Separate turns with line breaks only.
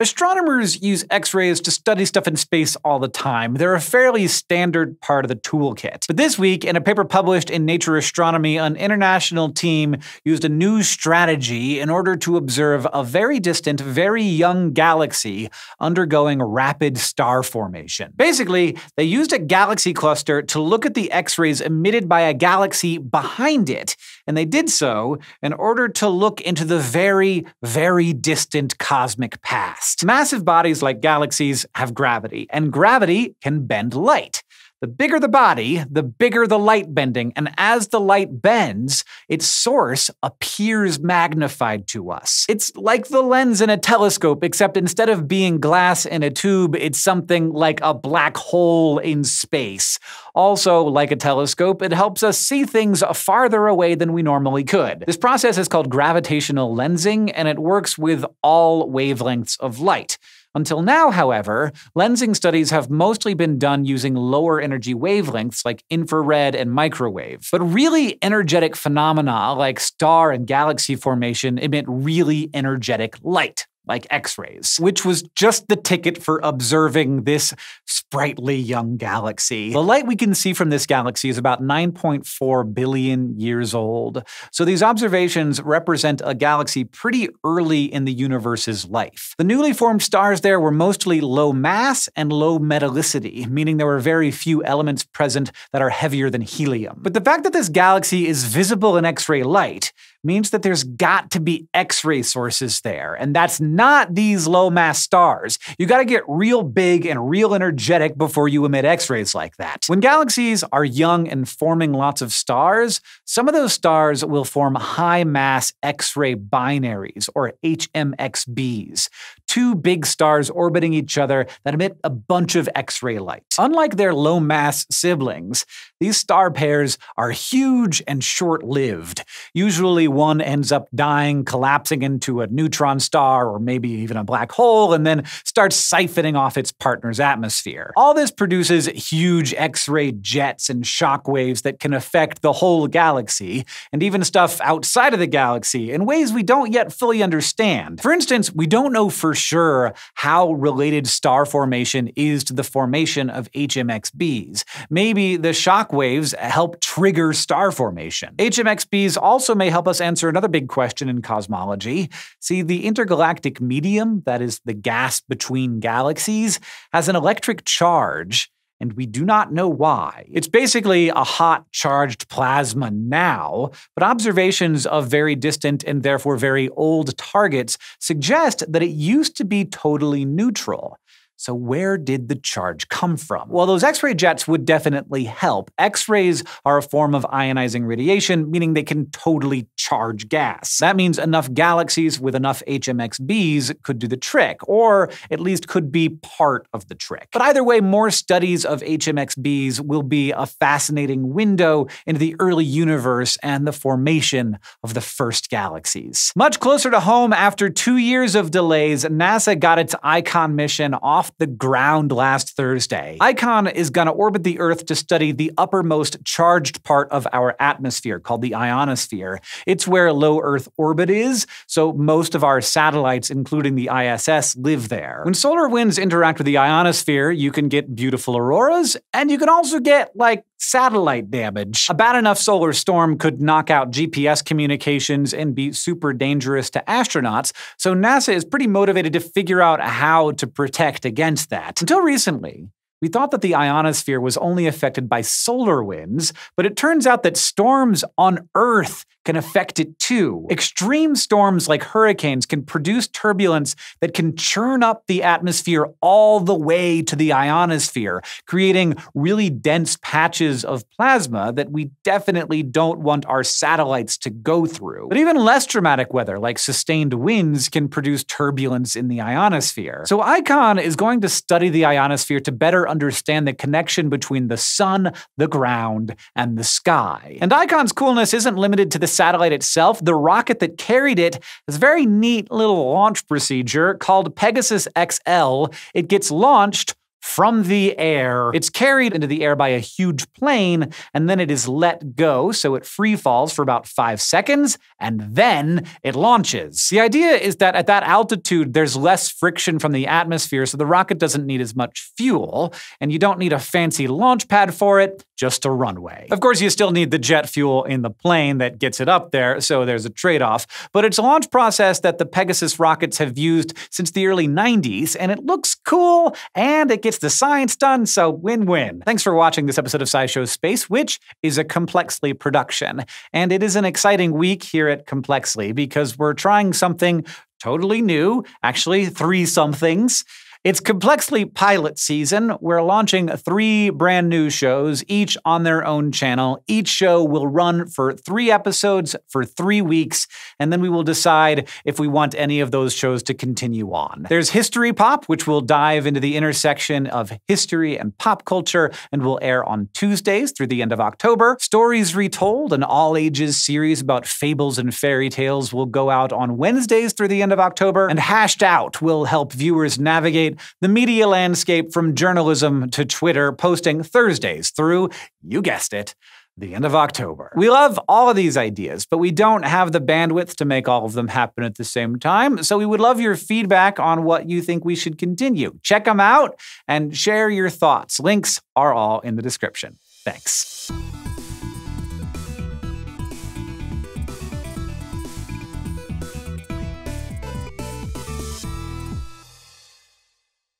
Astronomers use X rays to study stuff in space all the time. They're a fairly standard part of the toolkit. But this week, in a paper published in Nature Astronomy, an international team used a new strategy in order to observe a very distant, very young galaxy undergoing rapid star formation. Basically, they used a galaxy cluster to look at the X rays emitted by a galaxy behind it, and they did so in order to look into the very, very distant cosmic past fast. Massive bodies like galaxies have gravity, and gravity can bend light. The bigger the body, the bigger the light bending, and as the light bends, its source appears magnified to us. It's like the lens in a telescope, except instead of being glass in a tube, it's something like a black hole in space. Also, like a telescope, it helps us see things farther away than we normally could. This process is called gravitational lensing, and it works with all wavelengths of light. Until now, however, lensing studies have mostly been done using lower energy wavelengths like infrared and microwave. But really energetic phenomena like star and galaxy formation emit really energetic light like X rays, which was just the ticket for observing this sprightly young galaxy. The light we can see from this galaxy is about 9.4 billion years old. So these observations represent a galaxy pretty early in the universe's life. The newly formed stars there were mostly low mass and low metallicity, meaning there were very few elements present that are heavier than helium. But the fact that this galaxy is visible in X ray light means that there's got to be X ray sources there, and that's not these low mass stars. You gotta get real big and real energetic before you emit X rays like that. When galaxies are young and forming lots of stars, some of those stars will form high mass X ray binaries, or HMXBs two big stars orbiting each other that emit a bunch of X ray light. Unlike their low mass siblings, these star pairs are huge and short lived. Usually, one ends up dying, collapsing into a neutron star or maybe even a black hole, and then starts siphoning off its partner's atmosphere. All this produces huge X ray jets and shock waves that can affect the whole galaxy, and even stuff outside of the galaxy in ways we don't yet fully understand. For instance, we don't know for sure sure how related star formation is to the formation of HMXBs. Maybe the shock waves help trigger star formation. HMXBs also may help us answer another big question in cosmology. See, the intergalactic medium, that is, the gas between galaxies, has an electric charge and we do not know why. It's basically a hot, charged plasma now, but observations of very distant and therefore very old targets suggest that it used to be totally neutral. So, where did the charge come from? Well, those X ray jets would definitely help. X rays are a form of ionizing radiation, meaning they can totally charge gas. That means enough galaxies with enough HMXBs could do the trick, or at least could be part of the trick. But either way, more studies of HMXBs will be a fascinating window into the early universe and the formation of the first galaxies. Much closer to home, after two years of delays, NASA got its ICON mission off the ground last Thursday. ICON is going to orbit the Earth to study the uppermost charged part of our atmosphere called the ionosphere. It's where low Earth orbit is, so most of our satellites, including the ISS, live there. When solar winds interact with the ionosphere, you can get beautiful auroras, and you can also get, like, satellite damage. A bad enough solar storm could knock out GPS communications and be super dangerous to astronauts, so NASA is pretty motivated to figure out how to protect against that. Until recently, we thought that the ionosphere was only affected by solar winds, but it turns out that storms on Earth can affect it too. Extreme storms like hurricanes can produce turbulence that can churn up the atmosphere all the way to the ionosphere, creating really dense patches of plasma that we definitely don't want our satellites to go through. But even less dramatic weather, like sustained winds, can produce turbulence in the ionosphere. So ICON is going to study the ionosphere to better understand the connection between the sun, the ground, and the sky. And Icon's coolness isn't limited to the satellite itself. The rocket that carried it has a very neat little launch procedure called Pegasus XL. It gets launched from the air. It's carried into the air by a huge plane, and then it is let go, so it free falls for about five seconds, and then it launches. The idea is that at that altitude, there's less friction from the atmosphere, so the rocket doesn't need as much fuel, and you don't need a fancy launch pad for it, just a runway. Of course, you still need the jet fuel in the plane that gets it up there, so there's a trade off, but it's a launch process that the Pegasus rockets have used since the early 90s, and it looks cool, and it gets gets the science done, so win win. Thanks for watching this episode of SciShow Space, which is a Complexly production. And it is an exciting week here at Complexly because we're trying something totally new, actually, three somethings. It's Complexly pilot season. We're launching three brand new shows, each on their own channel. Each show will run for three episodes for three weeks, and then we will decide if we want any of those shows to continue on. There's History Pop, which will dive into the intersection of history and pop culture and will air on Tuesdays through the end of October. Stories Retold, an all ages series about fables and fairy tales, will go out on Wednesdays through the end of October. And Hashed Out will help viewers navigate the media landscape from journalism to Twitter, posting Thursdays through, you guessed it, the end of October. We love all of these ideas, but we don't have the bandwidth to make all of them happen at the same time. So we would love your feedback on what you think we should continue. Check them out and share your thoughts. Links are all in the description. Thanks.